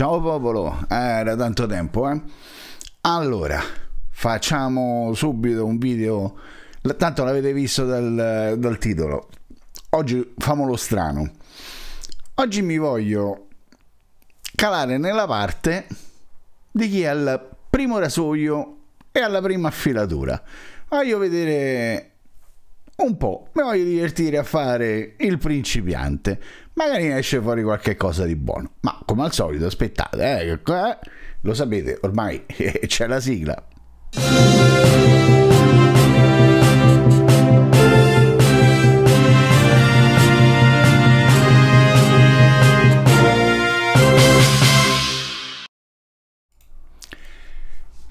Ciao popolo, era eh, tanto tempo eh. Allora, facciamo subito un video, tanto l'avete visto dal, dal titolo. Oggi famolo strano. Oggi mi voglio calare nella parte di chi è al primo rasoio e alla prima affilatura. Voglio vedere un po', mi voglio divertire a fare il principiante, magari esce fuori qualche cosa di buono, ma come al solito aspettate, eh, eh, lo sapete, ormai eh, c'è la sigla.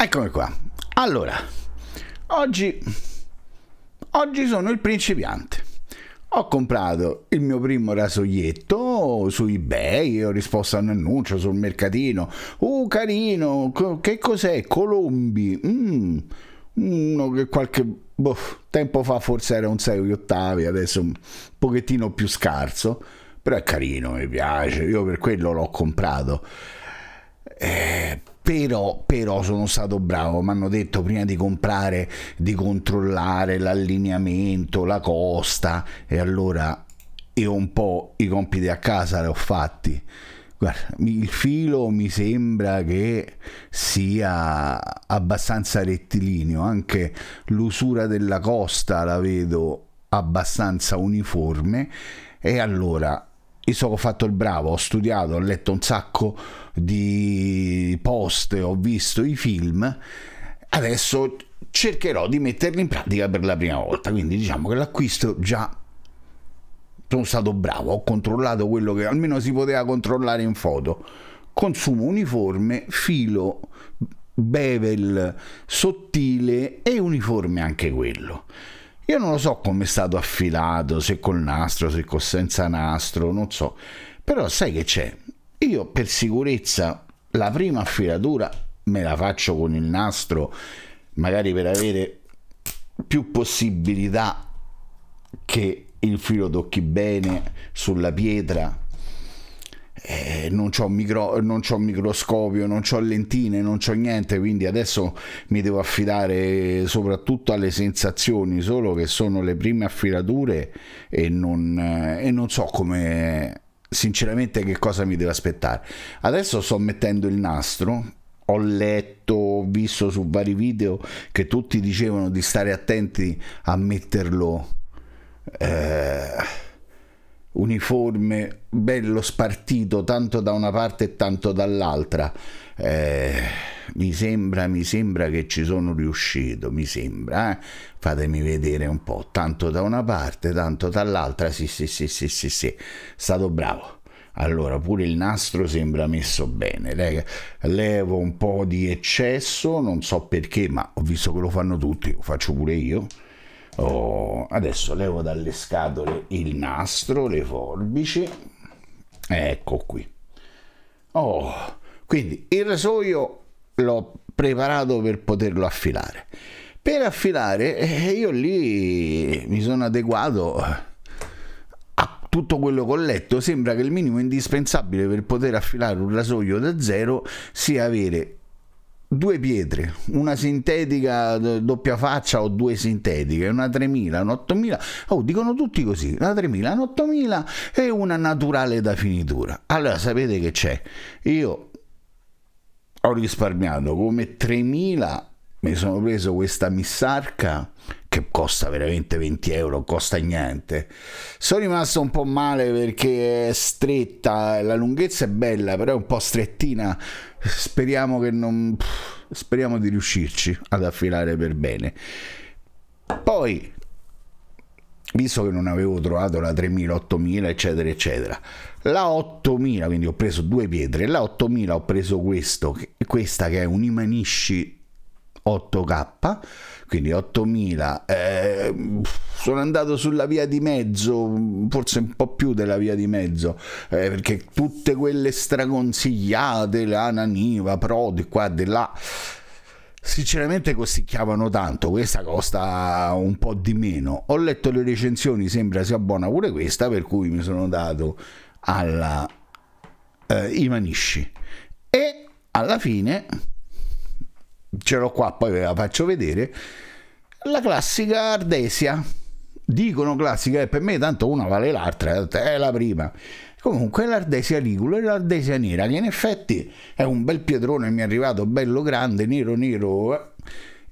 Eccomi qua. Allora, oggi Oggi sono il principiante. Ho comprato il mio primo rasoietto su eBay, ho risposto a un annuncio sul mercatino. Oh carino, che cos'è? Colombi. Mm, uno che qualche boh, tempo fa forse era un 6 ottavi, adesso un pochettino più scarso. Però è carino, mi piace, io per quello l'ho comprato. Eh, però, però sono stato bravo, mi hanno detto prima di comprare di controllare l'allineamento, la costa e allora io un po' i compiti a casa li ho fatti. Guarda, il filo mi sembra che sia abbastanza rettilineo, anche l'usura della costa la vedo abbastanza uniforme e allora io ho fatto il bravo, ho studiato, ho letto un sacco di post, ho visto i film, adesso cercherò di metterli in pratica per la prima volta, quindi diciamo che l'acquisto già sono stato bravo, ho controllato quello che almeno si poteva controllare in foto. Consumo uniforme, filo bevel sottile e uniforme anche quello. Io non lo so come è stato affilato, se col nastro, se col senza nastro, non so. Però sai che c'è? Io per sicurezza la prima affilatura me la faccio con il nastro, magari per avere più possibilità che il filo tocchi bene sulla pietra eh, non ho micro, non c'ho microscopio, non ho lentine, non ho niente, quindi adesso mi devo affidare soprattutto alle sensazioni, solo che sono le prime affilature e non, eh, e non so come sinceramente che cosa mi devo aspettare. Adesso sto mettendo il nastro ho letto, ho visto su vari video che tutti dicevano di stare attenti a metterlo. Eh uniforme, bello spartito tanto da una parte e tanto dall'altra. Eh, mi sembra, mi sembra che ci sono riuscito, mi sembra. Eh? Fatemi vedere un po', tanto da una parte, tanto dall'altra. Sì, sì, sì, sì, sì, sì, stato bravo. Allora, pure il nastro sembra messo bene. Raga. Levo un po' di eccesso, non so perché, ma ho visto che lo fanno tutti, lo faccio pure io. Oh, adesso levo dalle scatole il nastro, le forbici, ecco qui. Oh, quindi il rasoio l'ho preparato per poterlo affilare. Per affilare eh, io lì mi sono adeguato a tutto quello che ho letto, sembra che il minimo indispensabile per poter affilare un rasoio da zero sia avere due pietre, una sintetica doppia faccia o due sintetiche, una 3000, un 8000, oh, dicono tutti così, una 3000, un 8000 e una naturale da finitura. Allora sapete che c'è? Io ho risparmiato come 3000 mi sono preso questa missarca che costa veramente 20 euro, costa niente. Sono rimasto un po' male perché è stretta, la lunghezza è bella, però è un po' strettina speriamo che non... Pff, speriamo di riuscirci ad affilare per bene. Poi, visto che non avevo trovato la 3000, 8000, eccetera, eccetera, la 8000, quindi ho preso due pietre, la 8000 ho preso questo, questa che è un Imanishi 8K, quindi 8000. Eh, sono andato sulla via di mezzo, forse un po' più della via di mezzo, eh, perché tutte quelle straconsigliate, la Naniva, Pro, di qua, di là sinceramente costicchiavano tanto questa costa un po' di meno ho letto le recensioni sembra sia buona pure questa per cui mi sono dato alla eh, Ivanisci e alla fine ce l'ho qua, poi ve la faccio vedere, la classica Ardesia. Dicono classica, e per me tanto una vale l'altra, eh, è la prima. Comunque l'Ardesia Ligula e l'Ardesia Nera, che in effetti è un bel pietrone, mi è arrivato bello grande, nero nero, eh,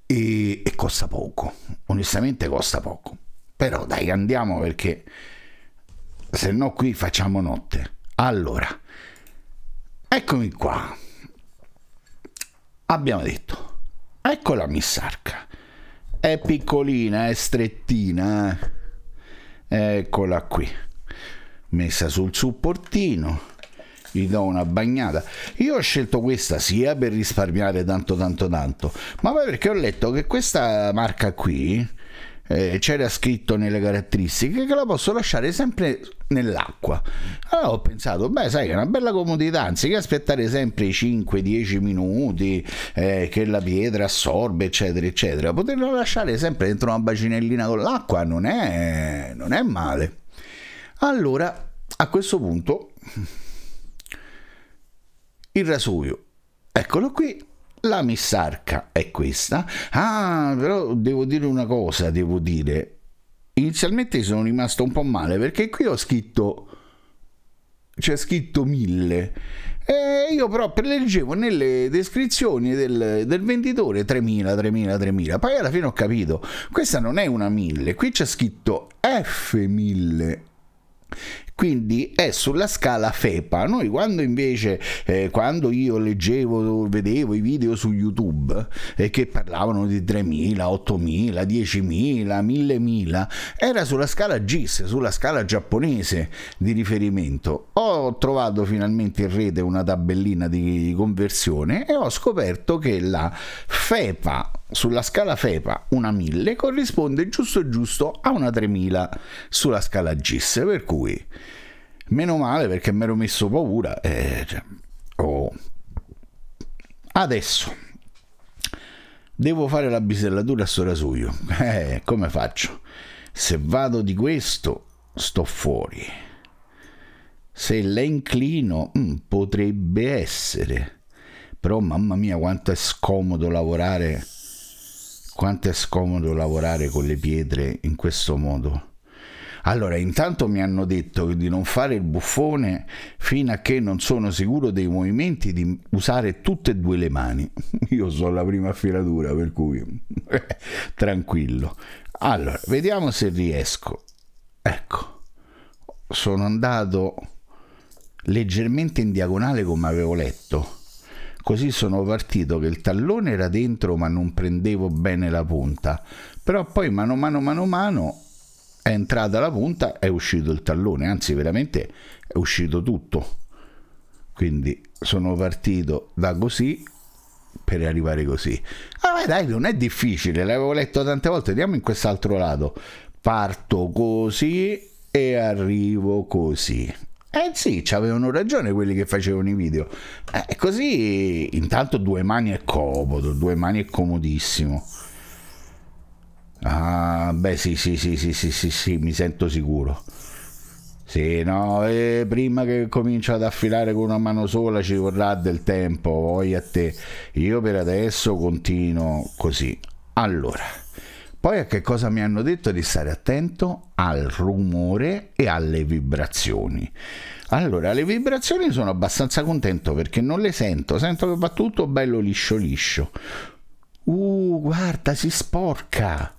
e, e costa poco, onestamente costa poco. Però dai, andiamo perché se no qui facciamo notte. Allora, eccomi qua abbiamo detto, ecco la missarca, è piccolina, è strettina, eh. eccola qui, messa sul supportino, gli do una bagnata. Io ho scelto questa sia per risparmiare tanto tanto tanto, ma poi perché ho letto che questa marca qui eh, c'era scritto nelle caratteristiche che la posso lasciare sempre nell'acqua. Allora ho pensato, beh, sai, è una bella comodità, anziché aspettare sempre 5-10 minuti eh, che la pietra assorbe, eccetera, eccetera, poterla lasciare sempre dentro una bacinellina con l'acqua non è, non è male. Allora, a questo punto, il rasoio, eccolo qui, la missarca è questa. Ah, però devo dire una cosa, devo dire. Inizialmente sono rimasto un po' male perché qui ho scritto... C'è scritto 1000. E io però per leggevo nelle descrizioni del, del, venditore 3000, 3000, 3000. Poi alla fine ho capito, questa non è una 1000, qui c'è scritto F1000 quindi è sulla scala FEPA. Noi quando invece, eh, quando io leggevo, vedevo i video su YouTube eh, che parlavano di 3.000, 8.000, 10.000, 1.000, era sulla scala GIS, sulla scala giapponese di riferimento. Ho trovato finalmente in rete una tabellina di conversione e ho scoperto che la FEPA sulla scala FEPA una 1000 corrisponde giusto giusto a una 3000 sulla scala GIS, per cui meno male perché mi ero messo paura. Eh, cioè, oh. Adesso devo fare la bisellatura a sto rasoio. Eh, come faccio? Se vado di questo, sto fuori. Se la inclino, mh, mm, potrebbe essere. Però mamma mia quanto è scomodo lavorare quanto è scomodo lavorare con le pietre in questo modo. Allora, intanto mi hanno detto di non fare il buffone fino a che non sono sicuro dei movimenti, di usare tutte e due le mani. Io sono la prima filatura, per cui tranquillo. Allora, vediamo se riesco. Ecco, sono andato leggermente in diagonale come avevo letto. Così sono partito che il tallone era dentro ma non prendevo bene la punta. Però poi mano mano mano mano è entrata la punta, è uscito il tallone, anzi veramente è uscito tutto. Quindi sono partito da così per arrivare così. Ah, dai, non è difficile, l'avevo letto tante volte, andiamo in quest'altro lato. Parto così e arrivo così. Eh sì, avevano ragione quelli che facevano i video. Eh, così intanto due mani è comodo, due mani è comodissimo. Ah, beh sì, sì, sì, sì, sì, sì, sì mi sento sicuro. Sì, no, eh, prima che comincio ad affilare con una mano sola ci vorrà del tempo, voglio a te. Io per adesso continuo così. Allora. Poi a che cosa mi hanno detto? Di stare attento al rumore e alle vibrazioni. Allora, le vibrazioni sono abbastanza contento perché non le sento, sento che va tutto bello liscio liscio. Uh, guarda, si sporca.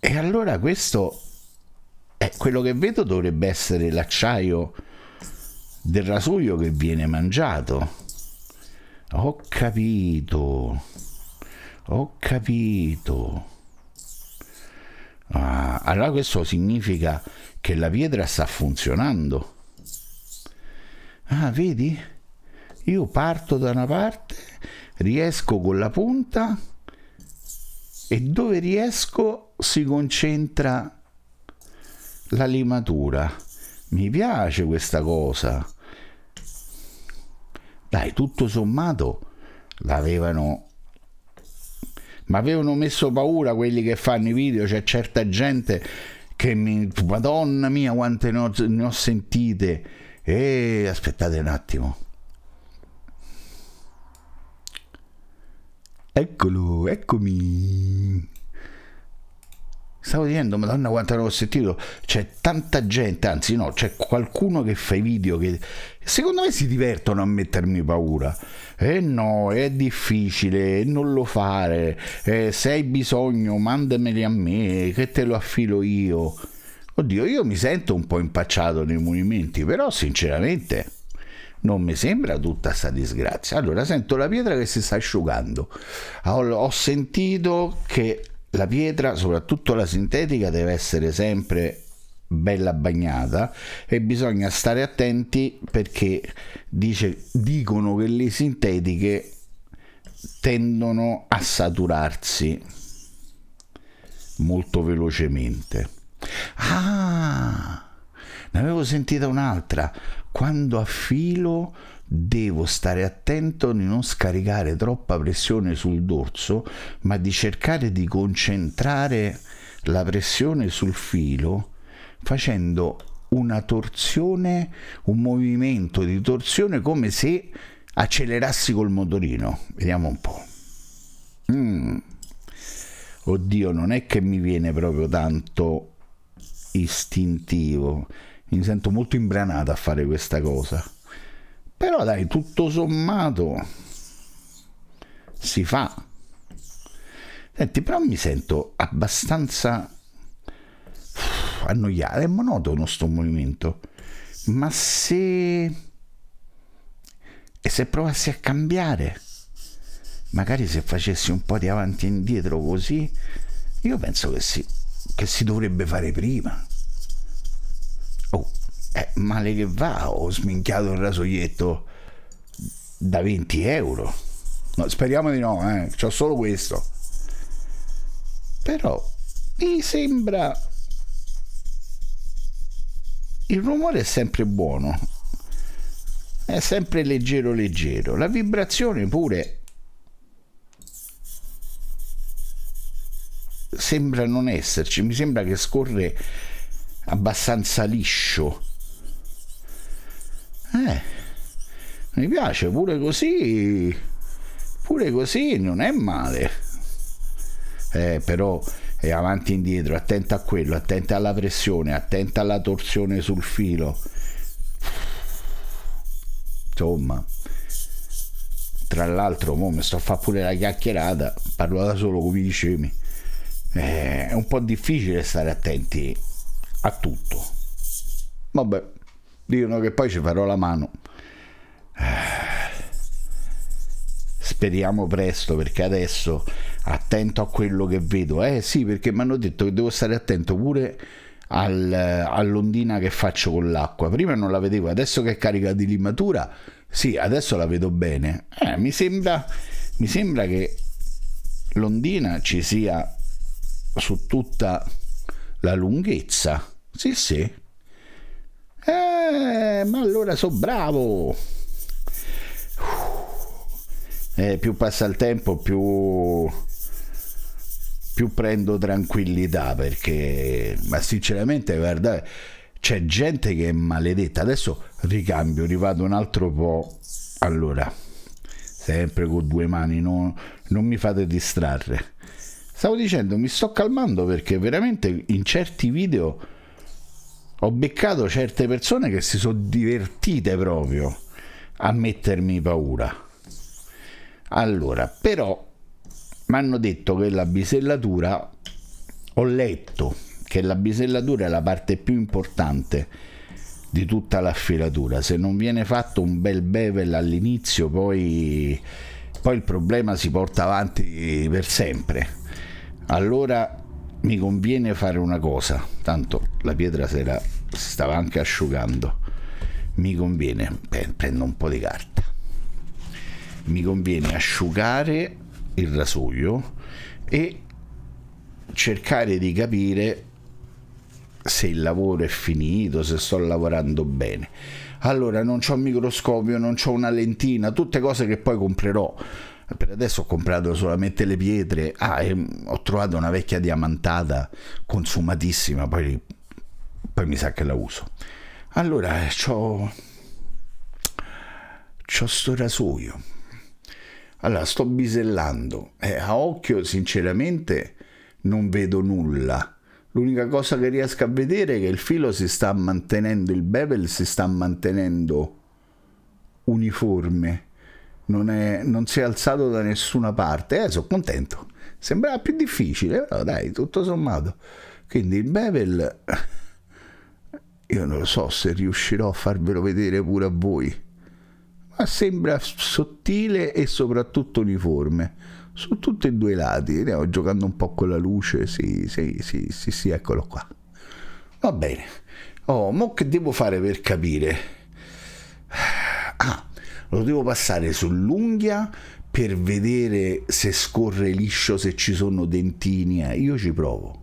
E allora questo è quello che vedo dovrebbe essere l'acciaio del rasoio che viene mangiato. Ho capito. Ho capito. Ah, allora questo significa che la pietra sta funzionando. Ah, vedi? Io parto da una parte, riesco con la punta e dove riesco si concentra la limatura. Mi piace questa cosa. Dai, tutto sommato l'avevano ma avevano messo paura quelli che fanno i video, c'è certa gente che mi... Madonna mia quante ne ho, ne ho sentite. E aspettate un attimo. Eccolo, eccomi. Stavo dicendo, madonna quanto avevo sentito, c'è tanta gente, anzi no, c'è qualcuno che fa i video che secondo me si divertono a mettermi paura eh no, è difficile, non lo fare, eh, se hai bisogno mandameli a me, che te lo affilo io. Oddio, io mi sento un po' impacciato nei movimenti però sinceramente non mi sembra tutta sta disgrazia. Allora sento la pietra che si sta asciugando, ho, ho sentito che la pietra, soprattutto la sintetica, deve essere sempre bella bagnata e bisogna stare attenti perché dice, dicono che le sintetiche tendono a saturarsi molto velocemente. Ah, ne avevo sentita un'altra. Quando affilo devo stare attento di non scaricare troppa pressione sul dorso, ma di cercare di concentrare la pressione sul filo facendo una torsione, un movimento di torsione come se accelerassi col motorino. Vediamo un po'. Mm. Oddio, non è che mi viene proprio tanto istintivo. Mi sento molto imbranato a fare questa cosa. Però dai, tutto sommato si fa. Senti, però mi sento abbastanza fa annoiare, è monotono sto movimento. Ma se... E se provassi a cambiare? Magari se facessi un po' di avanti e indietro così, io penso che si, che si dovrebbe fare prima. Oh, eh, male che va, ho sminchiato il rasoietto da 20 euro. No, speriamo di no, eh, ho solo questo. Però mi sembra il rumore è sempre buono, è sempre leggero leggero, la vibrazione pure sembra non esserci, mi sembra che scorre abbastanza liscio. Eh, mi piace pure così, pure così non è male. Eh, però e avanti e indietro, attenta a quello, attenta alla pressione, attenta alla torsione sul filo. Insomma, tra l'altro, mo mi sto a fare pure la chiacchierata, parlo da solo come dicevi. Eh, è un po' difficile stare attenti a tutto. Vabbè, dicono che poi ci farò la mano. Eh, speriamo presto perché adesso attento a quello che vedo. Eh sì, perché mi hanno detto che devo stare attento pure al, all'ondina che faccio con l'acqua. Prima non la vedevo, adesso che è carica di limatura, sì, adesso la vedo bene. Eh, mi sembra, mi sembra che l'ondina ci sia su tutta la lunghezza. Sì, sì. Eh, ma allora so bravo. Uh, eh, più passa il tempo, più più prendo tranquillità perché, ma sinceramente, guardate c'è gente che è maledetta. Adesso ricambio, rivado un altro po'. Allora, sempre con due mani, non, non mi fate distrarre. Stavo dicendo, mi sto calmando perché veramente in certi video ho beccato certe persone che si sono divertite proprio a mettermi paura. Allora, però mi hanno detto che la bisellatura, ho letto che la bisellatura è la parte più importante di tutta l'affilatura, se non viene fatto un bel bevel all'inizio poi, poi il problema si porta avanti per sempre, allora mi conviene fare una cosa, tanto la pietra si, stava anche asciugando, mi conviene, prendo un po' di carta, mi conviene asciugare il rasoio e cercare di capire se il lavoro è finito, se sto lavorando bene. Allora non ho un microscopio, non ho una lentina, tutte cose che poi comprerò. Per adesso ho comprato solamente le pietre. Ah, ho trovato una vecchia diamantata consumatissima, poi, poi mi sa che la uso. Allora, ho... C'ho sto rasoio, allora, sto bisellando. Eh, a occhio, sinceramente, non vedo nulla. L'unica cosa che riesco a vedere è che il filo si sta mantenendo, il bevel si sta mantenendo uniforme. Non, è, non si è alzato da nessuna parte. Eh, sono contento. Sembrava più difficile, però dai, tutto sommato. Quindi il bevel... Io non lo so se riuscirò a farvelo vedere pure a voi ma sembra sottile e soprattutto uniforme su tutti e due i lati no, giocando un po' con la luce sì sì sì sì, sì eccolo qua va bene oh mo che devo fare per capire ah lo devo passare sull'unghia per vedere se scorre liscio se ci sono dentini eh, io ci provo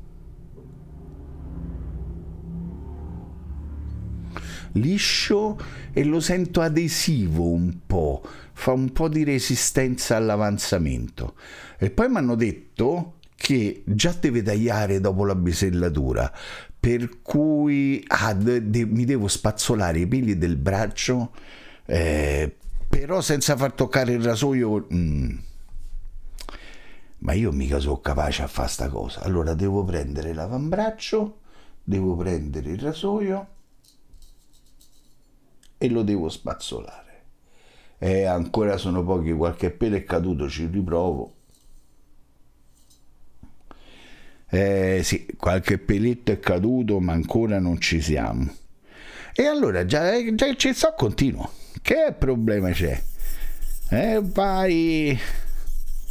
liscio e lo sento adesivo un po', fa un po' di resistenza all'avanzamento. E poi mi hanno detto che già deve tagliare dopo la bisellatura, per cui ah, de de mi devo spazzolare i peli del braccio, eh, però senza far toccare il rasoio. Mm. Ma io mica sono capace a fare sta cosa. Allora devo prendere l'avambraccio, devo prendere il rasoio e lo devo spazzolare. Eh, ancora sono pochi, qualche pelo è caduto, ci riprovo. Eh sì, qualche peletto è caduto, ma ancora non ci siamo. E allora già, già ci sto continuo. Che problema c'è? Eh, vai.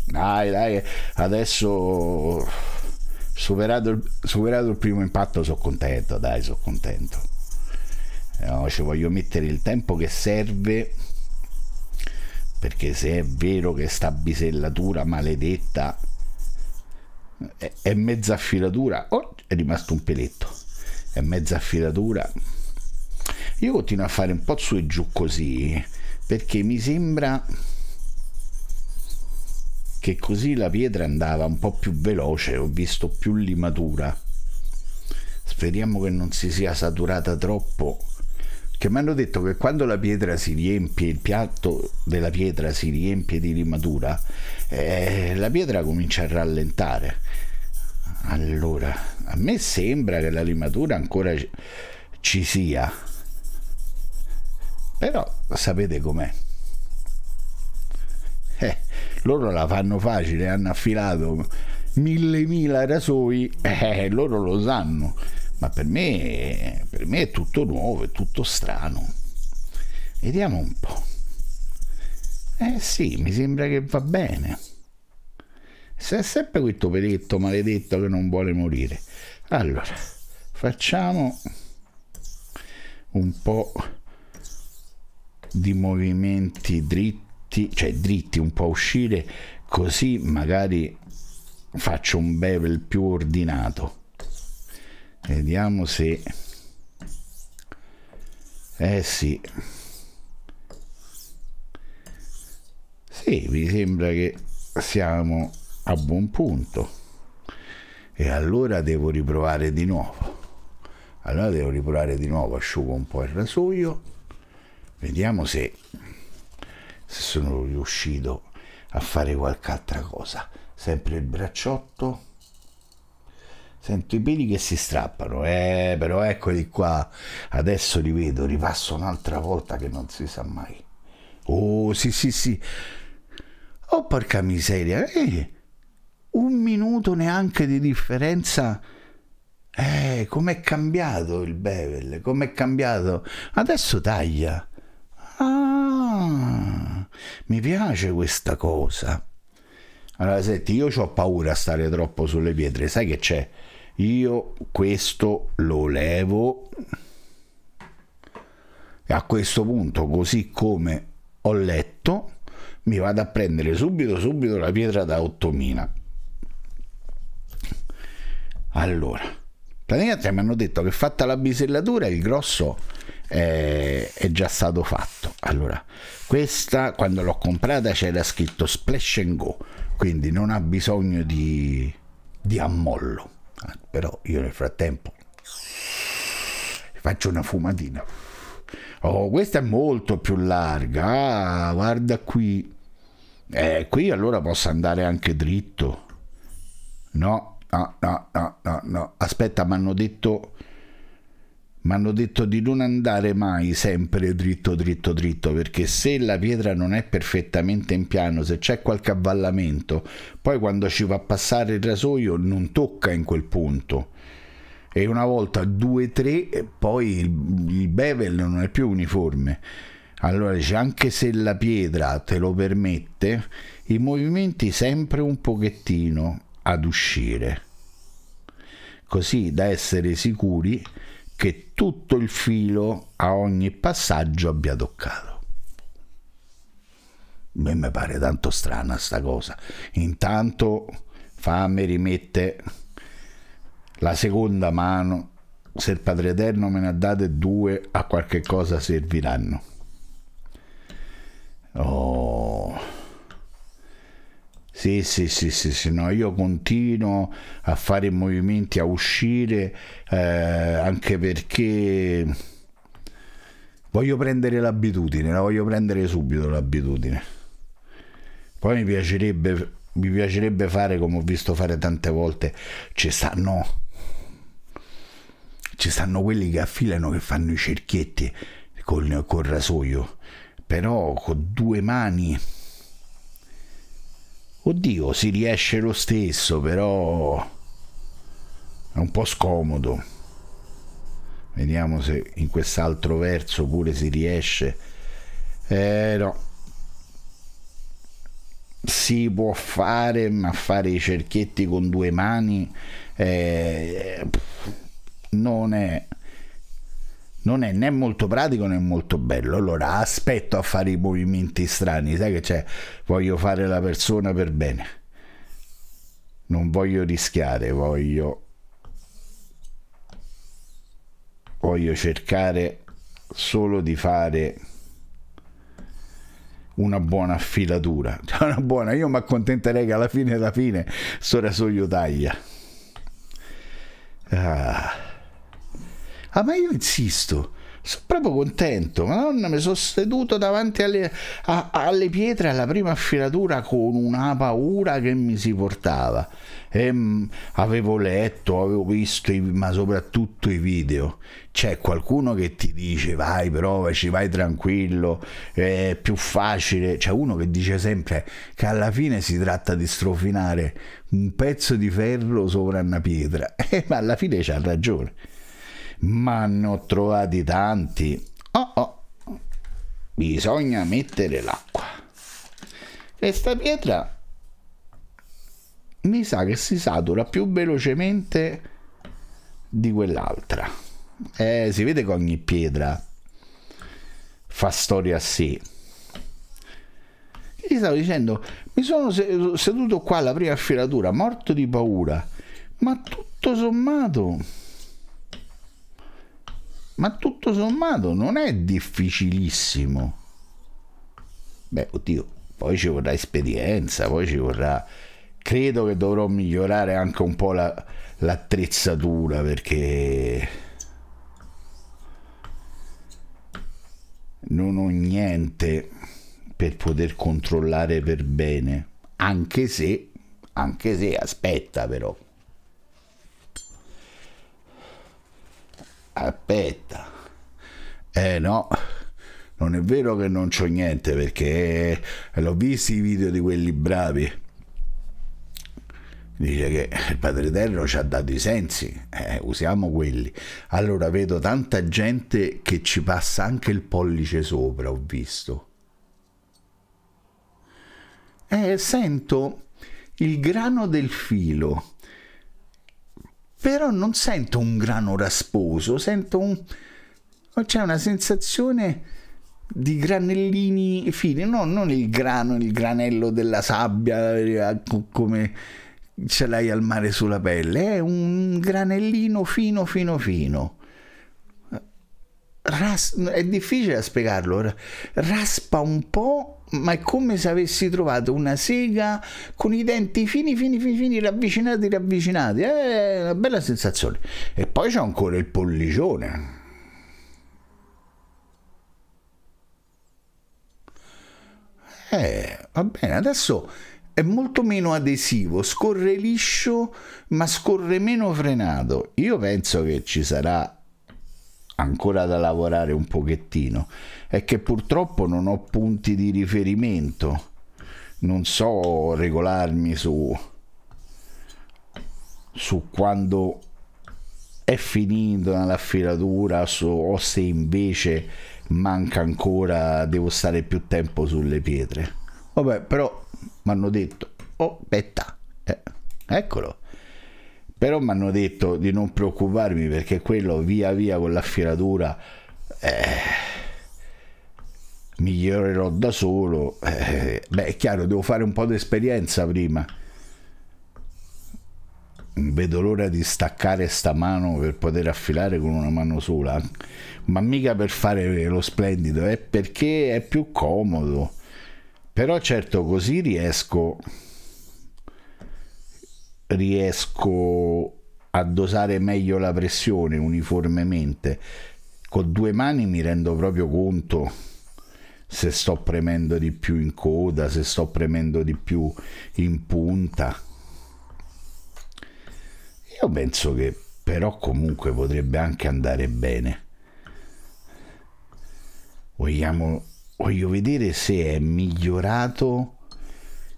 Dai, dai, adesso superato il, superato il primo impatto sono contento, dai, sono contento. Eh, no, ci voglio mettere il tempo che serve perché se è vero che sta bisellatura maledetta è, è mezza affilatura oh, è rimasto un peletto è mezza affilatura io continuo a fare un po' su e giù così perché mi sembra che così la pietra andava un po' più veloce ho visto più limatura speriamo che non si sia saturata troppo che mi hanno detto che quando la pietra si riempie, il piatto della pietra si riempie di limatura, eh, la pietra comincia a rallentare. Allora, a me sembra che la limatura ancora ci sia, però sapete com'è. Eh, loro la fanno facile, hanno affilato mille mila rasoi, eh, loro lo sanno ma per me, per me è tutto nuovo, è tutto strano. Vediamo un po'. Eh sì, mi sembra che va bene. Se è sempre quel toperetto maledetto che non vuole morire. Allora, facciamo un po' di movimenti dritti, cioè dritti, un po' uscire, così magari faccio un bevel più ordinato vediamo se eh sì sì mi sembra che siamo a buon punto e allora devo riprovare di nuovo allora devo riprovare di nuovo asciugo un po' il rasoio vediamo se, se sono riuscito a fare qualche altra cosa sempre il bracciotto Sento i peli che si strappano, eh, però eccoli qua. Adesso li vedo, ripasso un'altra volta che non si sa mai. Oh, sì, sì, sì. Oh, porca miseria, eh, un minuto neanche di differenza. Eh, com'è cambiato il bevel, com'è cambiato. Adesso taglia. Ah, mi piace questa cosa. Allora, senti, io ho paura a stare troppo sulle pietre, sai che c'è? io questo lo levo e a questo punto così come ho letto mi vado a prendere subito subito la pietra da 8000 allora praticamente mi hanno detto che fatta la bisellatura il grosso è, è già stato fatto allora questa quando l'ho comprata c'era scritto splash and go quindi non ha bisogno di, di ammollo Ah, però io nel frattempo faccio una fumatina. Oh, questa è molto più larga. Ah, guarda qui. Eh, qui allora posso andare anche dritto. No, no, no, no, no. Aspetta, mi hanno detto mi hanno detto di non andare mai sempre dritto dritto dritto perché se la pietra non è perfettamente in piano se c'è qualche avvallamento poi quando ci va a passare il rasoio non tocca in quel punto e una volta due tre poi il, il bevel non è più uniforme allora dice anche se la pietra te lo permette i movimenti sempre un pochettino ad uscire così da essere sicuri che tutto il filo a ogni passaggio abbia toccato. Beh, mi pare tanto strana sta cosa. Intanto fammi rimette la seconda mano. Se il Padre Eterno me ne ha date due, a qualche cosa serviranno. Sì, sì, sì, sì, sì no, io continuo a fare movimenti, a uscire, eh, anche perché voglio prendere l'abitudine, la voglio prendere subito l'abitudine. Poi mi piacerebbe, mi piacerebbe fare come ho visto fare tante volte, ci stanno ci stanno quelli che affilano che fanno i cerchietti col, col rasoio però con due mani Oddio, si riesce lo stesso, però è un po' scomodo. Vediamo se in quest'altro verso pure si riesce. Eh no. Si può fare, ma fare i cerchietti con due mani eh, non è non è né molto pratico né molto bello. Allora aspetto a fare i movimenti strani, sai che c'è, voglio fare la persona per bene. Non voglio rischiare, voglio voglio cercare solo di fare una buona affilatura, una buona, io mi accontenterei che alla fine alla fine sto rasoio taglia. Ah. Ah, ma io insisto, sono proprio contento. Madonna, mi sono seduto davanti alle, a, alle pietre alla prima filatura con una paura che mi si portava. E, mh, mm, avevo letto, avevo visto, i, ma soprattutto i video. C'è qualcuno che ti dice vai, provaci, vai tranquillo, è più facile. C'è uno che dice sempre che alla fine si tratta di strofinare un pezzo di ferro sopra una pietra. Eh, ma alla fine c'ha ragione ma ne ho trovati tanti. Oh oh, bisogna mettere l'acqua. Questa pietra mi sa che si satura più velocemente di quell'altra. Eh, si vede che ogni pietra fa storia a sé. Gli stavo dicendo, mi sono seduto qua alla prima filatura, morto di paura, ma tutto sommato ma tutto sommato non è difficilissimo. Beh, oddio, poi ci vorrà esperienza, poi ci vorrà... Credo che dovrò migliorare anche un po' la, l'attrezzatura perché non ho niente per poter controllare per bene, anche se, anche se aspetta però. aspetta, eh no, non è vero che non c'ho niente perché eh, l'ho visto i video di quelli bravi. Dice che il Padre eterno ci ha dato i sensi, eh, usiamo quelli. Allora vedo tanta gente che ci passa anche il pollice sopra, ho visto. Eh, sento il grano del filo però non sento un grano rasposo, sento un... c'è una sensazione di granellini fini, no, non il grano, il granello della sabbia eh, come ce l'hai al mare sulla pelle, è un granellino fino fino fino. Ras- è difficile a spiegarlo, raspa un po' ma è come se avessi trovato una sega con i denti fini, fini, fini, fini ravvicinati, ravvicinati. È eh, una bella sensazione. E poi c'è ancora il pollicione. Eh, va bene, adesso è molto meno adesivo, scorre liscio, ma scorre meno frenato. Io penso che ci sarà ancora da lavorare un pochettino è che purtroppo non ho punti di riferimento, non so regolarmi su, su quando è finita la filatura so, o se invece manca ancora, devo stare più tempo sulle pietre. Vabbè, però mi hanno detto, oh, aspetta, eh, eccolo. Però mi hanno detto di non preoccuparmi perché quello via via con l'affiratura... Eh, migliorerò da solo, eh, beh è chiaro, devo fare un po' di esperienza prima. Vedo l'ora di staccare sta mano per poter affilare con una mano sola, ma mica per fare lo splendido, è eh, perché è più comodo. Però certo così riesco, riesco a dosare meglio la pressione uniformemente. Con due mani mi rendo proprio conto se sto premendo di più in coda, se sto premendo di più in punta. Io penso che però comunque potrebbe anche andare bene. Vogliamo, voglio vedere se è migliorato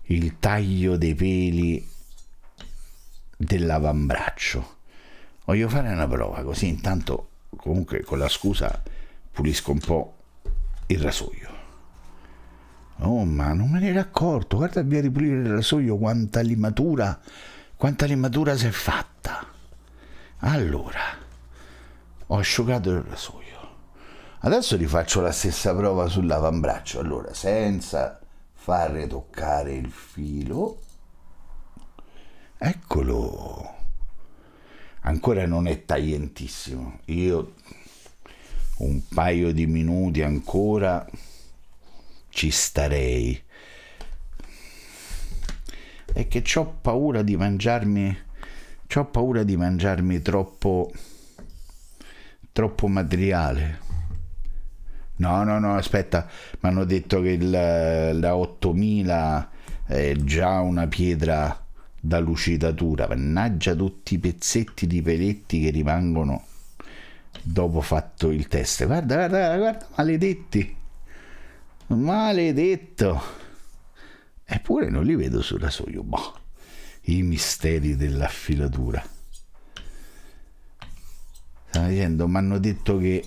il taglio dei peli dell'avambraccio. Voglio fare una prova così intanto comunque con la scusa pulisco un po' il rasoio. Oh, ma non me ne ero accorto. Guarda via ripulire il rasoio quanta limatura, quanta limatura si è fatta. Allora, ho asciugato il rasoio. Adesso rifaccio la stessa prova sull'avambraccio. Allora, senza fare toccare il filo. Eccolo. Ancora non è taglientissimo. Io un paio di minuti ancora ci starei. È che ho paura di mangiarmi. Ho paura di mangiarmi troppo. troppo materiale. No, no, no, aspetta, mi hanno detto che il, la 8000 è già una pietra da lucidatura. Mannaggia tutti i pezzetti di peletti che rimangono dopo fatto il test. Guarda, guarda, guarda, maledetti. Maledetto! Eppure non li vedo sul rasoio. Boh, i misteri dell'affilatura Stanno dicendo, mi hanno detto che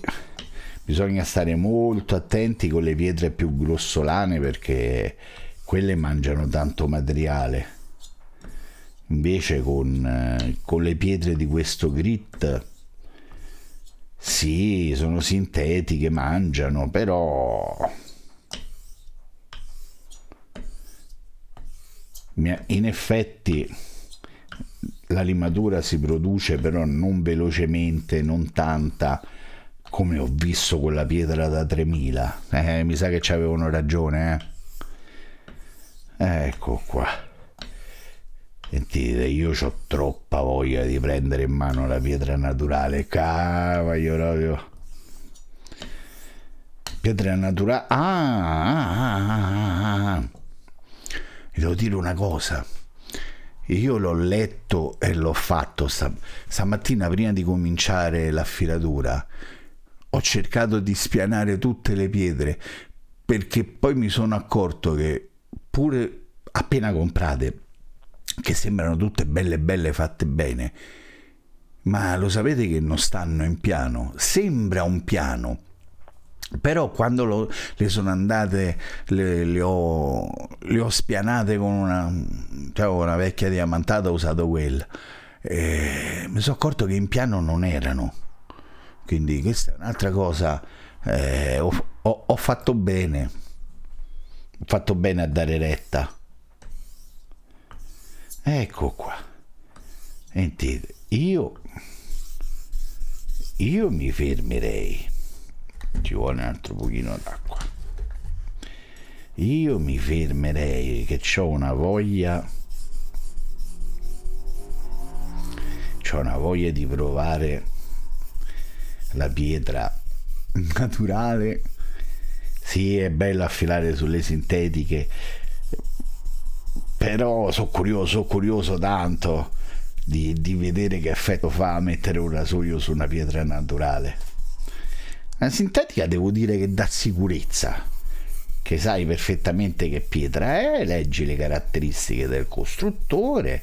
bisogna stare molto attenti con le pietre più grossolane perché quelle mangiano tanto materiale. Invece con, eh, con le pietre di questo grit sì, sono sintetiche, mangiano, però in effetti la limatura si produce però non velocemente, non tanta come ho visto con la pietra da 3000. Eh, mi sa che ci avevano ragione, eh. Ecco qua. Sentite, io ho troppa voglia di prendere in mano la pietra naturale. Cavaglio proprio. Pietra naturale. Ah, ah, ah, ah, ah. ah vi devo dire una cosa. Io l'ho letto e l'ho fatto Stam stamattina prima di cominciare l'affilatura. Ho cercato di spianare tutte le pietre perché poi mi sono accorto che pure appena comprate, che sembrano tutte belle belle fatte bene, ma lo sapete che non stanno in piano? Sembra un piano, però quando lo, le sono andate, le, le, ho, le, ho, spianate con una, cioè una vecchia diamantata, ho usato quella. E mi sono accorto che in piano non erano. Quindi questa è un'altra cosa. Eh, ho, ho, ho fatto bene. Ho fatto bene a dare retta. Ecco qua. Sentite, io... Io mi fermerei ci vuole un altro pochino d'acqua io mi fermerei che ho una voglia ho una voglia di provare la pietra naturale sì è bello affilare sulle sintetiche però sono curioso curioso tanto di, di vedere che effetto fa mettere un rasoio su una pietra naturale la sintetica devo dire che dà sicurezza, che sai perfettamente che pietra è, leggi le caratteristiche del costruttore,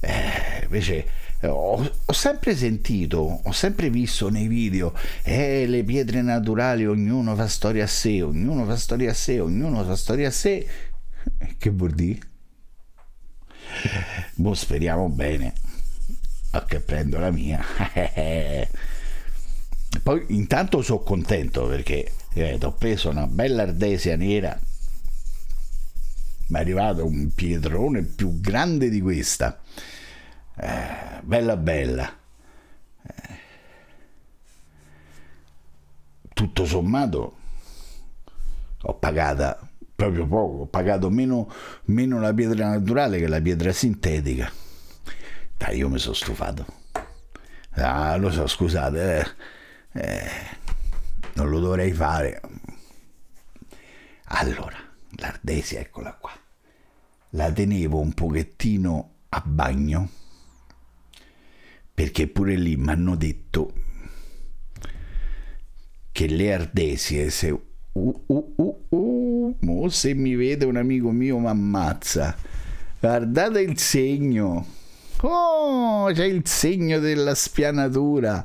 eh, invece eh, ho, ho, sempre sentito, ho sempre visto nei video, eh, le pietre naturali, ognuno fa storia a sé, ognuno fa storia a sé, ognuno fa storia a sé. Eh, che vuol dire? Boh, speriamo bene. Che prendo la mia. Eh, poi intanto sono contento perché ripeto, eh, ho preso una bella ardesia nera mi è arrivato un pietrone più grande di questa eh, bella bella eh, tutto sommato ho pagato proprio poco ho pagato meno, meno la pietra naturale che la pietra sintetica dai io mi sono stufato ah lo so scusate eh eh, non lo dovrei fare. Allora, l'ardesia, eccola qua. La tenevo un pochettino a bagno, perché pure lì mi hanno detto che le ardesie, se... Uh, uh, uh, uh, mo se mi vede un amico mio mi ammazza. Guardate il segno. Oh, c'è il segno della spianatura.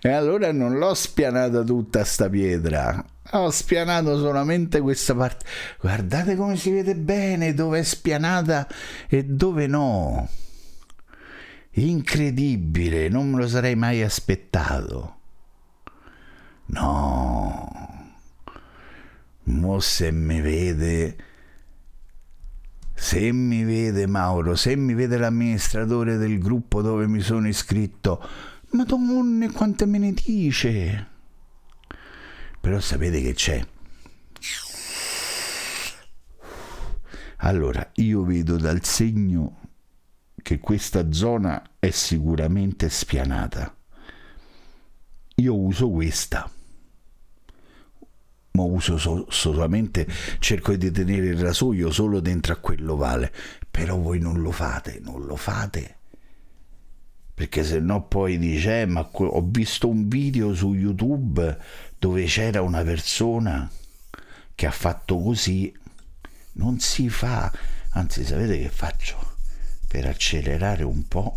E allora non l'ho spianata tutta sta pietra. Ho spianato solamente questa parte. Guardate come si vede bene dove è spianata e dove no. Incredibile, non me lo sarei mai aspettato. No. Mo se mi vede se mi vede Mauro, se mi vede l'amministratore del gruppo dove mi sono iscritto, madonne quante me ne dice. Però sapete che c'è. Allora, io vedo dal segno che questa zona è sicuramente spianata. Io uso questa uso solamente cerco di tenere il rasoio solo dentro a quell'ovale però voi non lo fate non lo fate perché se no poi dice eh, ma ho visto un video su youtube dove c'era una persona che ha fatto così non si fa anzi sapete che faccio per accelerare un po'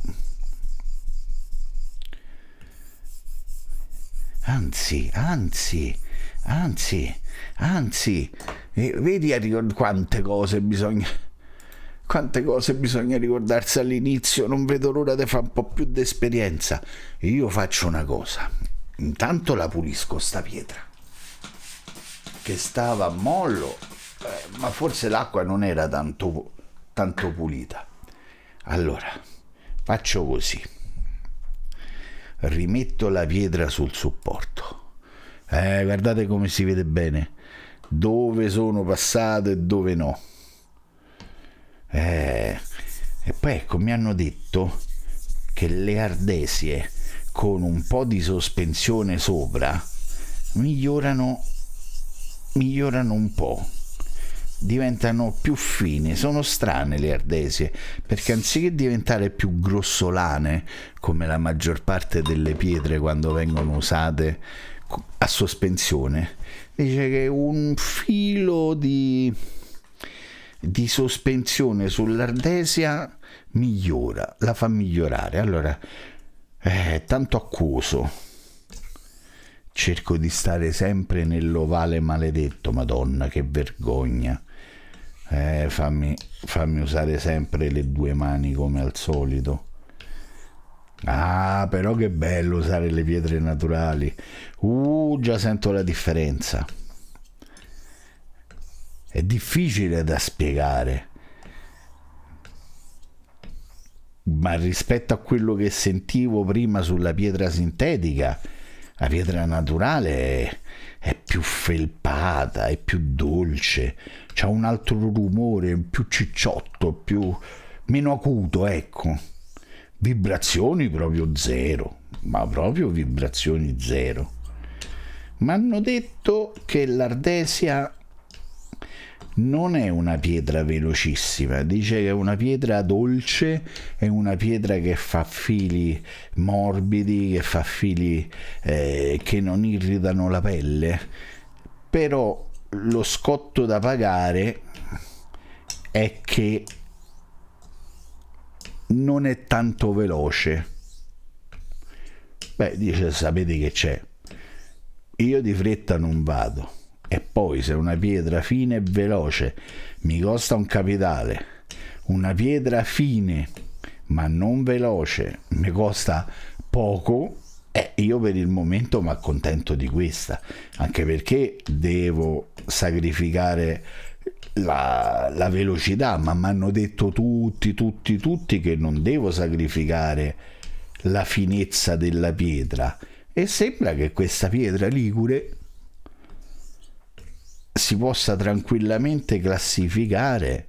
anzi anzi Anzi, anzi, vedi quante cose bisogna... Quante cose bisogna ricordarsi all'inizio, non vedo l'ora di fare un po' più d'esperienza. Io faccio una cosa, intanto la pulisco sta pietra, che stava a mollo, eh, ma forse l'acqua non era tanto, tanto pulita. Allora, faccio così, rimetto la pietra sul supporto, eh, guardate come si vede bene. Dove sono passato e dove no. Eh, e poi ecco, mi hanno detto che le ardesie con un po' di sospensione sopra migliorano, migliorano un po' diventano più fine, sono strane le ardesie, perché anziché diventare più grossolane, come la maggior parte delle pietre quando vengono usate a sospensione. Dice che un filo di, di sospensione sull'ardesia migliora, la fa migliorare. Allora, eh, tanto acquoso. Cerco di stare sempre nell'ovale maledetto, madonna, che vergogna. Eh, fammi, fammi usare sempre le due mani come al solito. Ah, però che bello usare le pietre naturali. Uh, già sento la differenza. È difficile da spiegare. Ma rispetto a quello che sentivo prima sulla pietra sintetica, la pietra naturale è, è più felpata, è più dolce, c'ha un altro rumore, più cicciotto, più meno acuto, ecco vibrazioni proprio zero, ma proprio vibrazioni zero. Mi hanno detto che l'Ardesia non è una pietra velocissima, dice che è una pietra dolce, è una pietra che fa fili morbidi, che fa fili eh, che non irritano la pelle, però lo scotto da pagare è che non è tanto veloce. Beh, dice, sapete che c'è. Io di fretta non vado. E poi se una pietra fine e veloce mi costa un capitale, una pietra fine ma non veloce mi costa poco, eh, io per il momento mi accontento di questa, anche perché devo sacrificare la, la velocità, ma mi hanno detto tutti, tutti, tutti che non devo sacrificare la finezza della pietra. E sembra che questa pietra ligure si possa tranquillamente classificare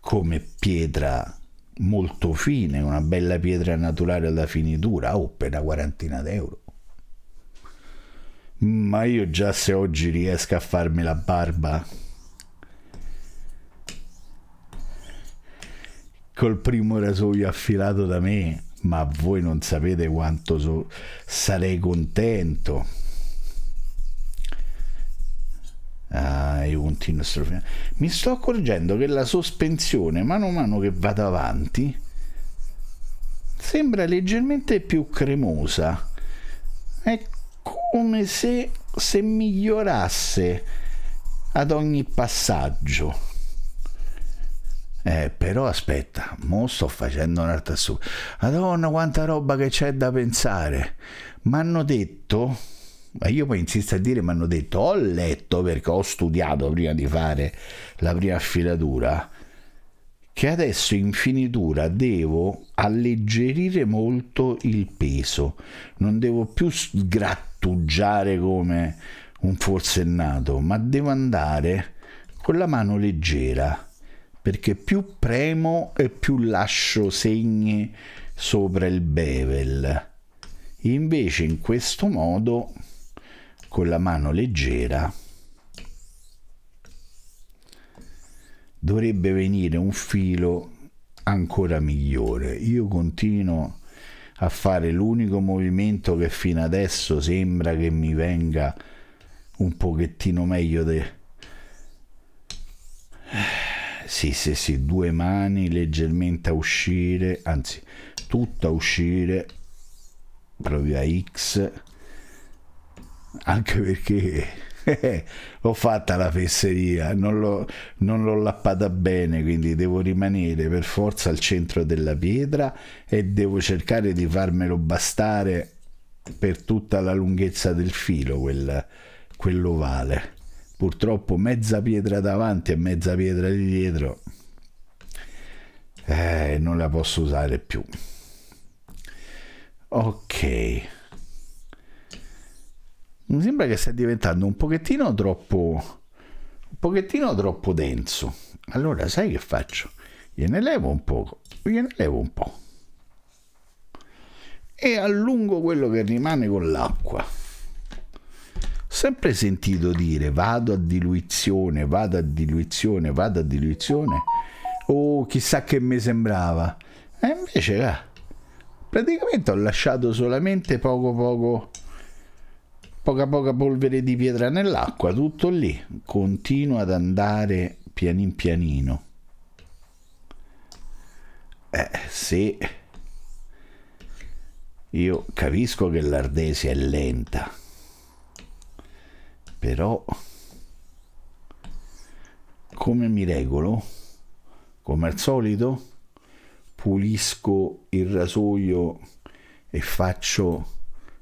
come pietra molto fine, una bella pietra naturale da finitura, o oh, per una quarantina d'euro. Ma io già se oggi riesco a farmi la barba col primo rasoio affilato da me, ma voi non sapete quanto so sarei contento. Ah, io continuo a strofinare. Mi sto accorgendo che la sospensione, mano a mano che vado avanti, sembra leggermente più cremosa. È come se, se migliorasse ad ogni passaggio. Eh, però aspetta, mo sto facendo un'altra su. Madonna, quanta roba che c'è da pensare. M'hanno detto, ma io poi insisto a dire, mi hanno detto, ho letto perché ho studiato prima di fare la prima affilatura, che adesso in finitura devo alleggerire molto il peso, non devo più sgrattugiare come un forsennato, ma devo andare con la mano leggera perché più premo e più lascio segni sopra il bevel. Invece in questo modo, con la mano leggera, dovrebbe venire un filo ancora migliore. Io continuo a fare l'unico movimento che fino adesso sembra che mi venga un pochettino meglio de sì, sì, sì, due mani leggermente a uscire, anzi, tutta a uscire, proprio a X, anche perché eh, ho fatta la fesseria, non l'ho, non l'ho lappata bene, quindi devo rimanere per forza al centro della pietra e devo cercare di farmelo bastare per tutta la lunghezza del filo, quel, quell'ovale purtroppo mezza pietra davanti e mezza pietra di dietro eh, non la posso usare più ok mi sembra che stia diventando un pochettino troppo un pochettino troppo denso allora sai che faccio gliene levo un poco gliene levo un po' e allungo quello che rimane con l'acqua sempre sentito dire vado a diluizione, vado a diluizione, vado a diluizione, o oh, chissà che mi sembrava. E invece, là, praticamente ho lasciato solamente poco poco poca poca polvere di pietra nell'acqua, tutto lì, continua ad andare pianin pianino. Eh, sì. io capisco che l'ardesia è lenta però come mi regolo come al solito pulisco il rasoio e faccio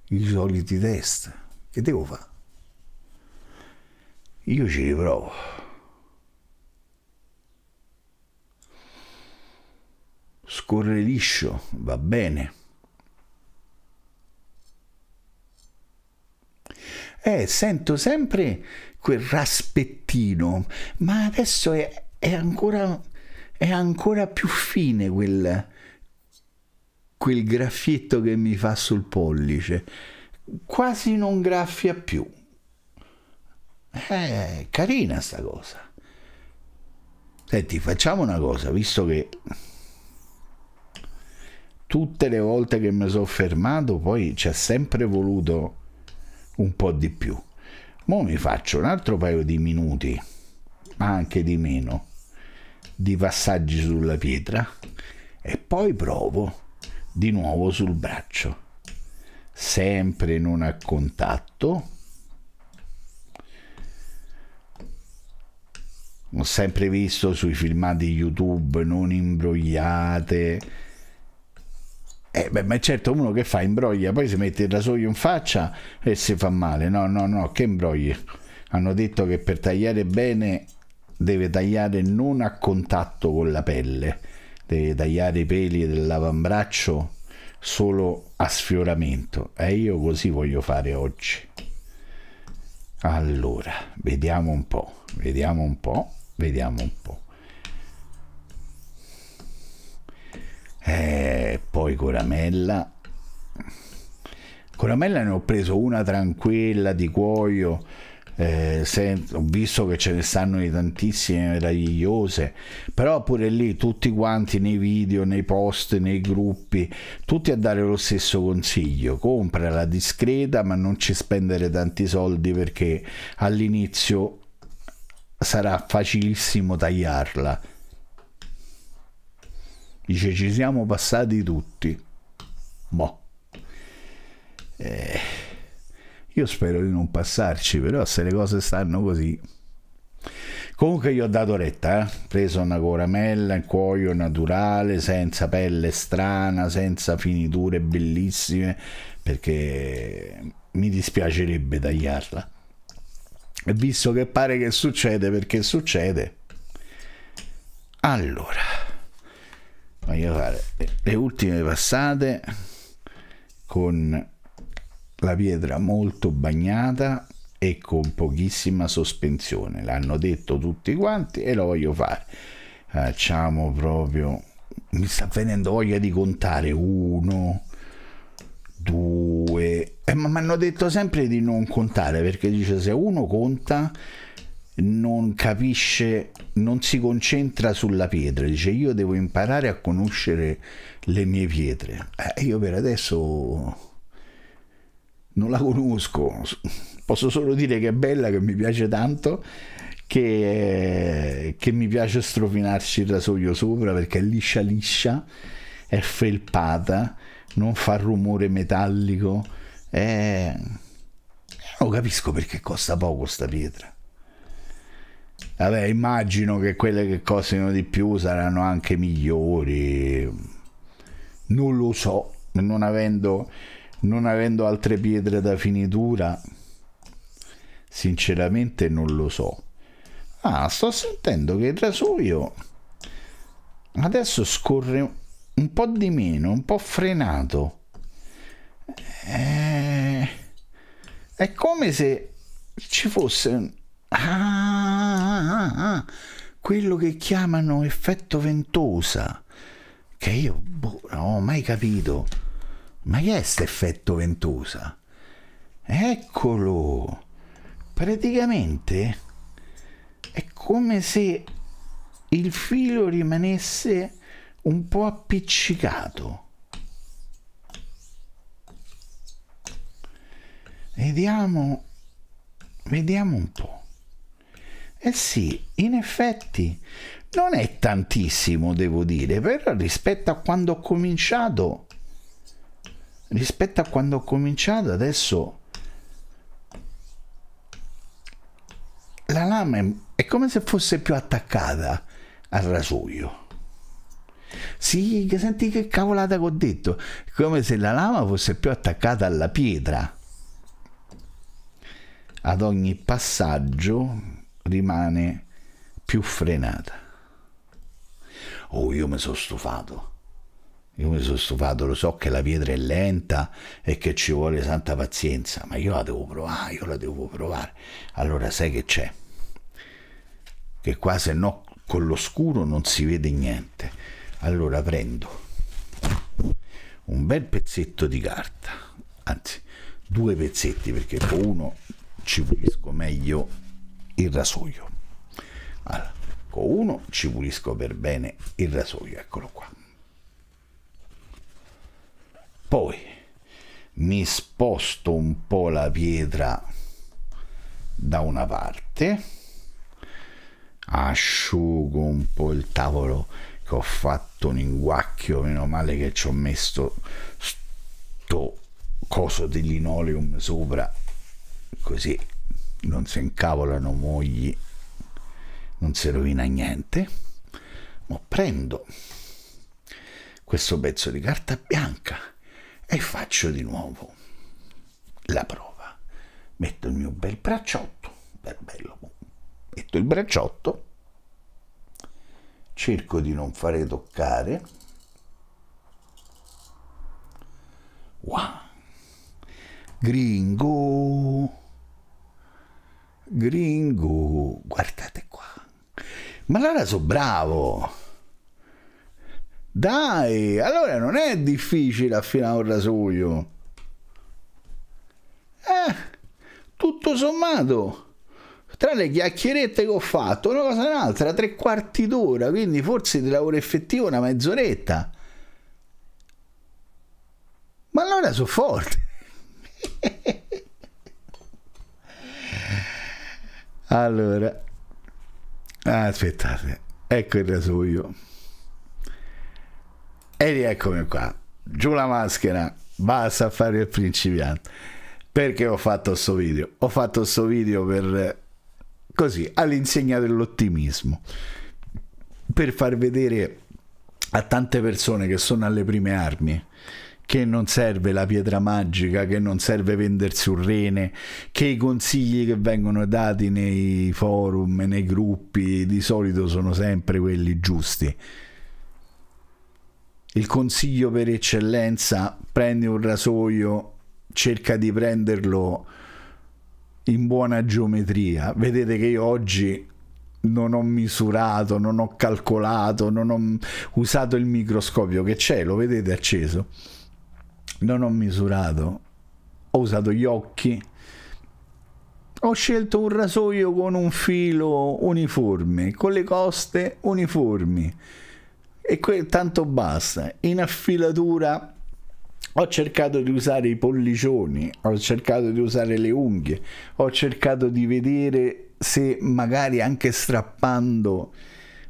i soliti test che devo fare io ci riprovo scorre liscio va bene eh, sento sempre quel raspettino, ma adesso è, è, ancora, è ancora più fine quel, quel graffietto che mi fa sul pollice, quasi non graffia più. Eh, carina sta cosa. Senti, facciamo una cosa, visto che tutte le volte che mi sono fermato, poi ci ha sempre voluto un po' di più. Mo mi faccio un altro paio di minuti, ma anche di meno, di passaggi sulla pietra e poi provo di nuovo sul braccio, sempre non a contatto, ho sempre visto sui filmati YouTube non imbrogliate eh, beh, ma certo uno che fa imbroglia, poi si mette il rasoio in faccia e si fa male. No, no, no, che imbrogli. Hanno detto che per tagliare bene deve tagliare non a contatto con la pelle, deve tagliare i peli dell'avambraccio solo a sfioramento. E eh, io così voglio fare oggi. Allora, vediamo un po', vediamo un po', vediamo un po'. Eh, poi Coramella. Coramella ne ho preso una tranquilla di cuoio. Eh, se, ho visto che ce ne stanno di tantissime meravigliose però pure lì tutti quanti nei video nei post nei gruppi tutti a dare lo stesso consiglio comprala discreta ma non ci spendere tanti soldi perché all'inizio sarà facilissimo tagliarla Dice ci siamo passati tutti. Boh. Eh, io spero di non passarci, però se le cose stanno così. Comunque gli ho dato retta, eh? preso una coramella in cuoio naturale, senza pelle strana, senza finiture bellissime, perché mi dispiacerebbe tagliarla. E visto che pare che succede, perché succede. Allora voglio fare le ultime passate con la pietra molto bagnata e con pochissima sospensione l'hanno detto tutti quanti e lo voglio fare facciamo proprio mi sta venendo voglia di contare uno due eh, ma mi hanno detto sempre di non contare perché dice se uno conta non capisce, non si concentra sulla pietra, dice io devo imparare a conoscere le mie pietre. Eh, io per adesso non la conosco, posso solo dire che è bella, che mi piace tanto, che, che mi piace strofinarci il rasoio sopra perché è liscia liscia, è felpata, non fa rumore metallico, è... Eh, non capisco perché costa poco questa pietra Vabbè, immagino che quelle che costano di più saranno anche migliori. Non lo so, non avendo, non avendo altre pietre da finitura, sinceramente non lo so. Ah, sto sentendo che il rasoio adesso scorre un po' di meno, un po' frenato. Eh, è come se ci fosse Un Ah ah, ah, ah, ah, quello che chiamano effetto ventosa, che io boh, non ho mai capito. Ma che è questo effetto ventosa? Eccolo! Praticamente è come se il filo rimanesse un po' appiccicato. Vediamo, vediamo un po'. Eh sì, in effetti non è tantissimo, devo dire, però rispetto a quando ho cominciato, rispetto a quando ho cominciato adesso la lama è, è come se fosse più attaccata al rasoio. Sì, che senti che cavolata che ho detto, come se la lama fosse più attaccata alla pietra. Ad ogni passaggio rimane più frenata. Oh, io mi sono stufato. Io mi sono stufato, lo so che la pietra è lenta e che ci vuole santa pazienza, ma io la devo provare, io la devo provare. Allora sai che c'è? Che qua se no con l'oscuro non si vede niente. Allora prendo un bel pezzetto di carta, anzi due pezzetti perché uno ci pulisco meglio il rasoio. Allora, con ecco uno ci pulisco per bene il rasoio, eccolo qua. Poi mi sposto un po' la pietra da una parte, asciugo un po' il tavolo che ho fatto un inguacchio, meno male che ci ho messo sto coso di linoleum sopra, così non si incavolano mogli, non si rovina niente, ma prendo questo pezzo di carta bianca e faccio di nuovo la prova. Metto il mio bel bracciotto, bel bello, metto il bracciotto, cerco di non fare toccare. Wow! Gringo! Gringo, guardate qua. Ma allora so bravo. Dai, allora non è difficile affinare un rasoio. Eh, tutto sommato, tra le chiacchierette che ho fatto, una cosa e un'altra, tre quarti d'ora, quindi forse di lavoro effettivo una mezz'oretta. Ma allora sono forte. allora aspettate ecco il rasoio e rieccomi qua giù la maschera basta fare il principiante perché ho fatto questo video ho fatto questo video per così all'insegna dell'ottimismo per far vedere a tante persone che sono alle prime armi che non serve la pietra magica, che non serve vendersi un rene, che i consigli che vengono dati nei forum, nei gruppi, di solito sono sempre quelli giusti. Il consiglio per eccellenza, prendi un rasoio, cerca di prenderlo in buona geometria. Vedete che io oggi non ho misurato, non ho calcolato, non ho usato il microscopio che c'è, lo vedete acceso non ho misurato, ho usato gli occhi, ho scelto un rasoio con un filo uniforme, con le coste uniformi e tanto basta. In affilatura ho cercato di usare i pollicioni, ho cercato di usare le unghie, ho cercato di vedere se magari anche strappando,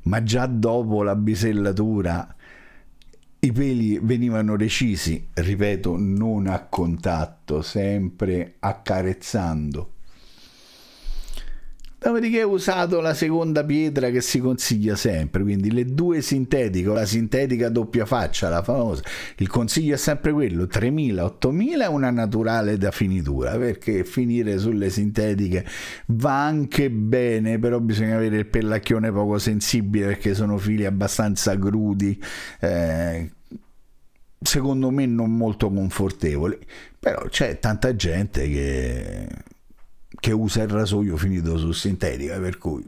ma già dopo la bisellatura, i peli venivano recisi, ripeto, non a contatto, sempre accarezzando. Dopodiché ho usato la seconda pietra che si consiglia sempre, quindi le due sintetiche, la sintetica doppia faccia, la famosa. Il consiglio è sempre quello, 3000-8000 è una naturale da finitura, perché finire sulle sintetiche va anche bene, però bisogna avere il pellacchione poco sensibile perché sono fili abbastanza crudi, Eh, secondo me non molto confortevoli, però c'è tanta gente che che usa il rasoio finito su sintetica, per cui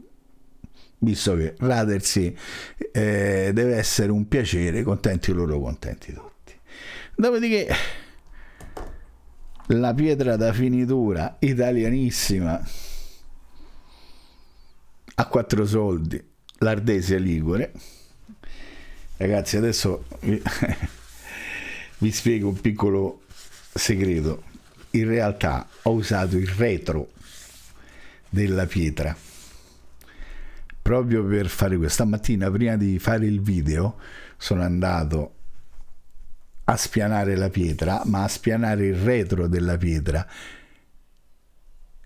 visto che radersi eh, deve essere un piacere, contenti loro, contenti tutti. Dopodiché la pietra da finitura italianissima a quattro soldi, l'Ardesia Ligure. Ragazzi, adesso vi, vi spiego un piccolo segreto. In realtà ho usato il retro della pietra proprio per fare questo. Stamattina prima di fare il video sono andato a spianare la pietra, ma a spianare il retro della pietra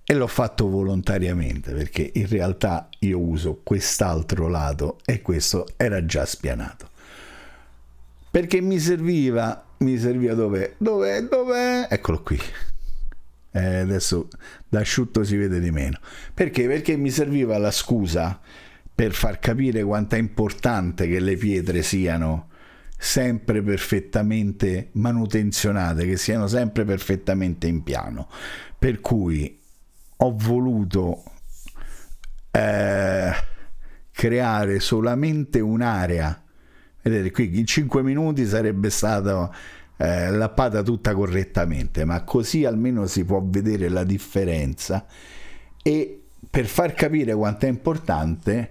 e l'ho fatto volontariamente perché in realtà io uso quest'altro lato e questo era già spianato. Perché mi serviva, mi serviva dov'è? Dov'è? Dov'è? Eccolo qui eh, adesso da asciutto si vede di meno. Perché? Perché mi serviva la scusa per far capire quanto è importante che le pietre siano sempre perfettamente manutenzionate, che siano sempre perfettamente in piano. Per cui ho voluto eh, creare solamente un'area. Vedete qui in 5 minuti sarebbe stato eh, lappata tutta correttamente, ma così almeno si può vedere la differenza e per far capire quanto è importante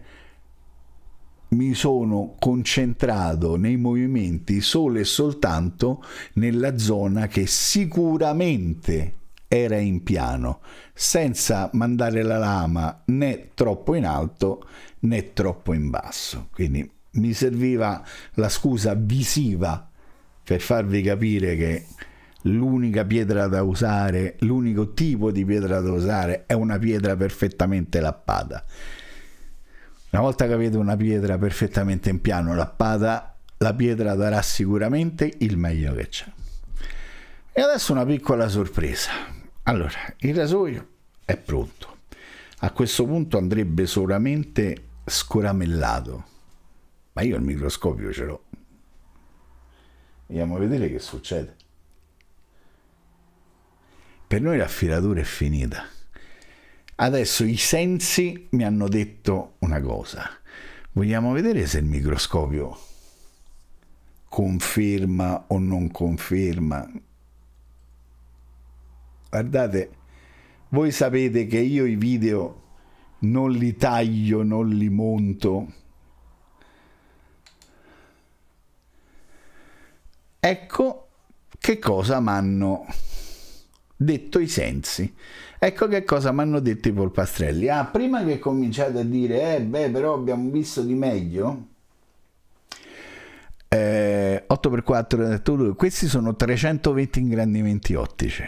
mi sono concentrato nei movimenti solo e soltanto nella zona che sicuramente era in piano, senza mandare la lama né troppo in alto né troppo in basso. Quindi mi serviva la scusa visiva per farvi capire che l'unica pietra da usare, l'unico tipo di pietra da usare è una pietra perfettamente lappata. Una volta che avete una pietra perfettamente in piano lappata, la pietra darà sicuramente il meglio che c'è. E adesso una piccola sorpresa. Allora, il rasoio è pronto. A questo punto andrebbe solamente scoramellato. Ma io il microscopio ce l'ho Andiamo a vedere che succede. Per noi la filatura è finita. Adesso i sensi mi hanno detto una cosa. Vogliamo vedere se il microscopio conferma o non conferma. Guardate, voi sapete che io i video non li taglio, non li monto Ecco che cosa mi hanno detto i sensi. Ecco che cosa mi hanno detto i polpastrelli. Ah, prima che cominciate a dire, eh beh, però abbiamo visto di meglio. Eh, 8x4, eh, questi sono 320 ingrandimenti ottici.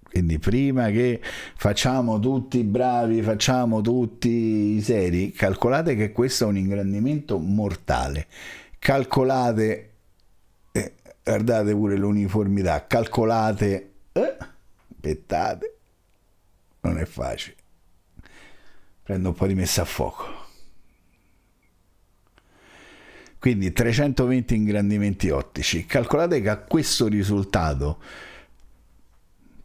Quindi prima che facciamo tutti i bravi, facciamo tutti i seri, calcolate che questo è un ingrandimento mortale. Calcolate guardate pure l'uniformità, calcolate, eh, aspettate, non è facile. Prendo un po' di messa a fuoco. Quindi 320 ingrandimenti ottici. Calcolate che a questo risultato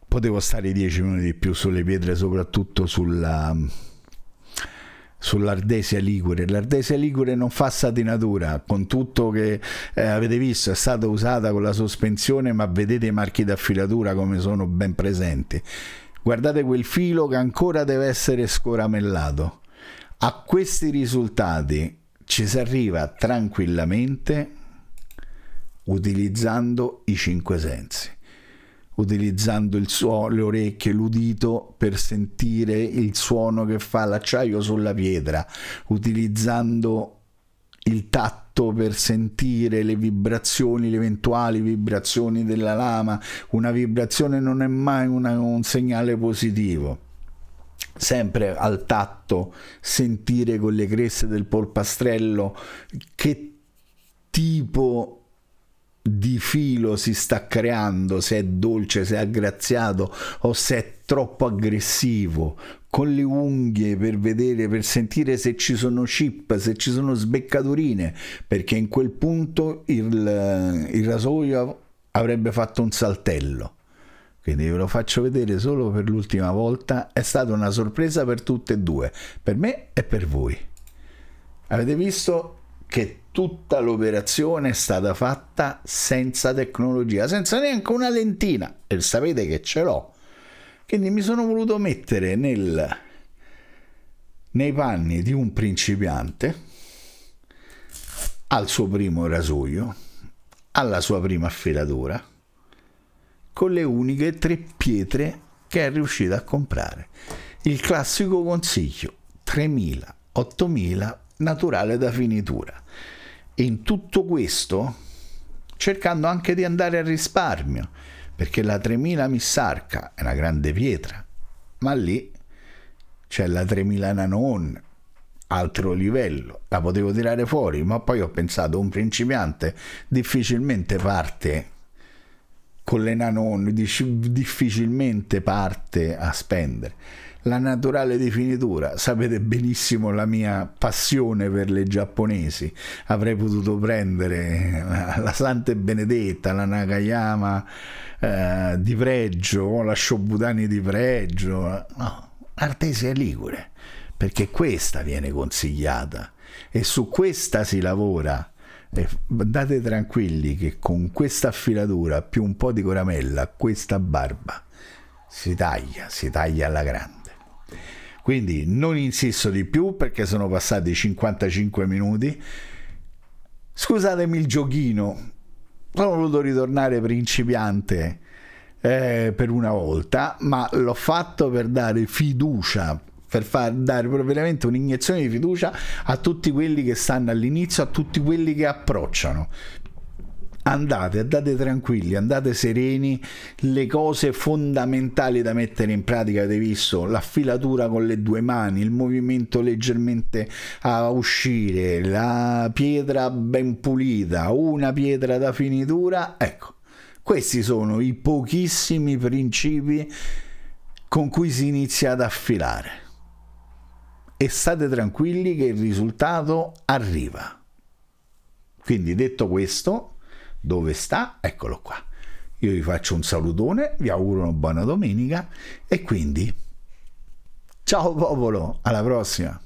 potevo stare 10 minuti di più sulle pietre, soprattutto sulla sull'Ardesia Ligure. L'Ardesia Ligure non fa satinatura, con tutto che eh, avete visto è stata usata con la sospensione, ma vedete i marchi d'affilatura come sono ben presenti. Guardate quel filo che ancora deve essere scoramellato. A questi risultati ci si arriva tranquillamente utilizzando i cinque sensi utilizzando suono, le orecchie, l'udito per sentire il suono che fa l'acciaio sulla pietra, utilizzando il tatto per sentire le vibrazioni, le eventuali vibrazioni della lama. Una vibrazione non è mai una, un segnale positivo sempre al tatto sentire con le creste del polpastrello che tipo di filo si sta creando, se è dolce, se è aggraziato o se è troppo aggressivo, con le unghie per vedere, per sentire se ci sono chip, se ci sono sbeccaturine, perché in quel punto il, il rasoio avrebbe fatto un saltello. Quindi ve lo faccio vedere solo per l'ultima volta, è stata una sorpresa per tutte e due, per me e per voi. Avete visto che tutta l'operazione è stata fatta senza tecnologia, senza neanche una lentina. E sapete che ce l'ho. Quindi mi sono voluto mettere nel, nei panni di un principiante al suo primo rasoio, alla sua prima affilatura, con le uniche tre pietre che è riuscito a comprare. Il classico consiglio, 3.000, 8.000, naturale da finitura. E in tutto questo cercando anche di andare a risparmio, perché la 3000 Missarca è una grande pietra, ma lì c'è la 3000 Nanon, altro livello, la potevo tirare fuori, ma poi ho pensato un principiante difficilmente parte con le Nanon, difficilmente parte a spendere la naturale di finitura. Sapete benissimo la mia passione per le giapponesi. Avrei potuto prendere eh, la Santa e Benedetta, la Nakayama eh, di pregio, la Shobutani di pregio. Eh, no, Artesia Ligure, perché questa viene consigliata e su questa si lavora. E date tranquilli che con questa affilatura più un po' di coramella, questa barba si taglia, si taglia alla grande. Quindi non insisto di più perché sono passati 55 minuti. Scusatemi il giochino, sono voluto ritornare principiante eh, per una volta, ma l'ho fatto per dare fiducia per far dare veramente un'iniezione di fiducia a tutti quelli che stanno all'inizio, a tutti quelli che approcciano andate, andate tranquilli, andate sereni, le cose fondamentali da mettere in pratica avete visto, l'affilatura con le due mani, il movimento leggermente a uscire, la pietra ben pulita, una pietra da finitura, ecco, questi sono i pochissimi principi con cui si inizia ad affilare. E state tranquilli che il risultato arriva. Quindi detto questo, dove sta? Eccolo qua. Io vi faccio un salutone, vi auguro una buona domenica e quindi ciao popolo, alla prossima!